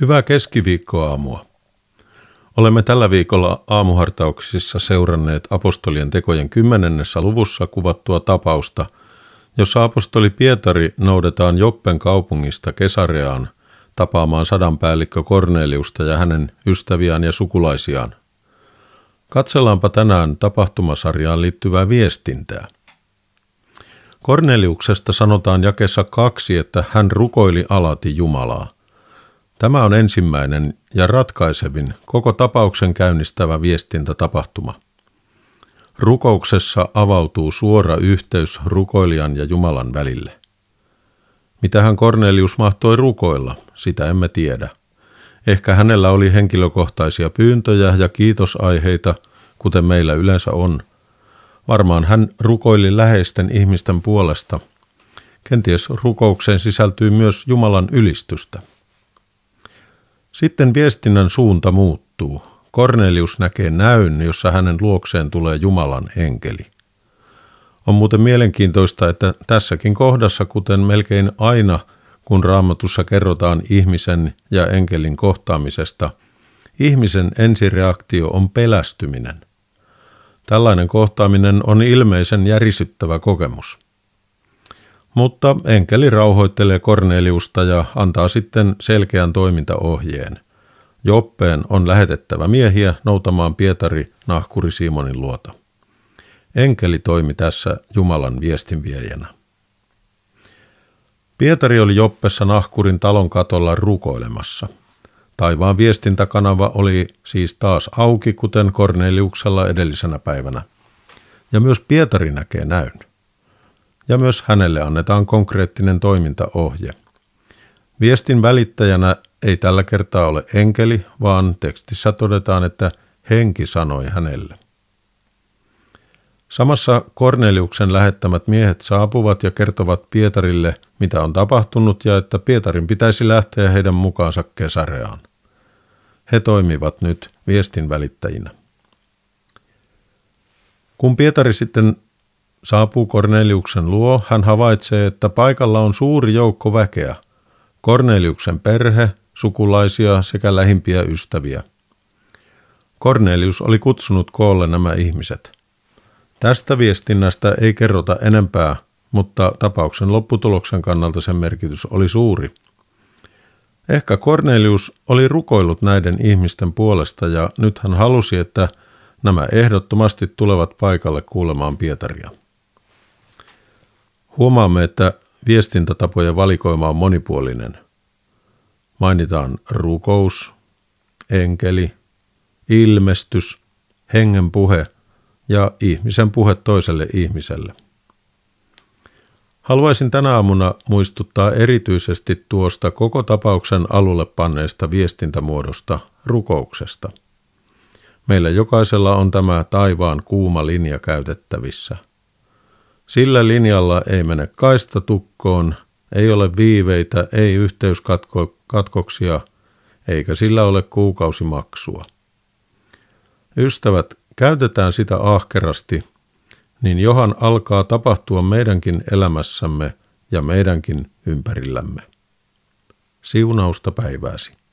Hyvää keskiviikkoaamua. Olemme tällä viikolla aamuhartauksissa seuranneet apostolien tekojen kymmenennessä luvussa kuvattua tapausta, jossa apostoli Pietari noudetaan Joppen kaupungista Kesareaan tapaamaan sadanpäällikkö Korneliusta ja hänen ystäviään ja sukulaisiaan. Katsellaanpa tänään tapahtumasarjaan liittyvää viestintää. Korneliuksesta sanotaan jakessa kaksi, että hän rukoili alati Jumalaa. Tämä on ensimmäinen ja ratkaisevin koko tapauksen käynnistävä viestintätapahtuma. Rukouksessa avautuu suora yhteys rukoilijan ja Jumalan välille. Mitähän Kornelius mahtoi rukoilla, sitä emme tiedä. Ehkä hänellä oli henkilökohtaisia pyyntöjä ja kiitosaiheita, kuten meillä yleensä on. Varmaan hän rukoili läheisten ihmisten puolesta. Kenties rukoukseen sisältyy myös Jumalan ylistystä. Sitten viestinnän suunta muuttuu. Kornelius näkee näyn, jossa hänen luokseen tulee Jumalan enkeli. On muuten mielenkiintoista, että tässäkin kohdassa, kuten melkein aina, kun raamatussa kerrotaan ihmisen ja enkelin kohtaamisesta, ihmisen ensireaktio on pelästyminen. Tällainen kohtaaminen on ilmeisen järisyttävä kokemus. Mutta enkeli rauhoittelee Korneliusta ja antaa sitten selkeän toimintaohjeen. Joppeen on lähetettävä miehiä noutamaan Pietari nahkuri Simonin luota. Enkeli toimi tässä Jumalan viestinviejänä. Pietari oli Joppessa nahkurin talon katolla rukoilemassa. Taivaan viestintäkanava oli siis taas auki, kuten Korneliuksella edellisenä päivänä. Ja myös Pietari näkee näyn ja myös hänelle annetaan konkreettinen toimintaohje. Viestin välittäjänä ei tällä kertaa ole enkeli, vaan tekstissä todetaan, että henki sanoi hänelle. Samassa Korneliuksen lähettämät miehet saapuvat ja kertovat Pietarille, mitä on tapahtunut ja että Pietarin pitäisi lähteä heidän mukaansa kesareaan. He toimivat nyt viestin välittäjinä. Kun Pietari sitten saapuu Korneliuksen luo, hän havaitsee, että paikalla on suuri joukko väkeä. Korneliuksen perhe, sukulaisia sekä lähimpiä ystäviä. Kornelius oli kutsunut koolle nämä ihmiset. Tästä viestinnästä ei kerrota enempää, mutta tapauksen lopputuloksen kannalta sen merkitys oli suuri. Ehkä Kornelius oli rukoillut näiden ihmisten puolesta ja nyt hän halusi, että – Nämä ehdottomasti tulevat paikalle kuulemaan Pietaria. Huomaamme, että viestintätapojen valikoima on monipuolinen. Mainitaan rukous, enkeli, ilmestys, hengen puhe ja ihmisen puhe toiselle ihmiselle. Haluaisin tänä aamuna muistuttaa erityisesti tuosta koko tapauksen alulle panneesta viestintämuodosta rukouksesta. Meillä jokaisella on tämä taivaan kuuma linja käytettävissä – sillä linjalla ei mene kaista tukkoon, ei ole viiveitä, ei yhteyskatkoksia, eikä sillä ole kuukausimaksua. Ystävät, käytetään sitä ahkerasti, niin johan alkaa tapahtua meidänkin elämässämme ja meidänkin ympärillämme. Siunausta päivääsi.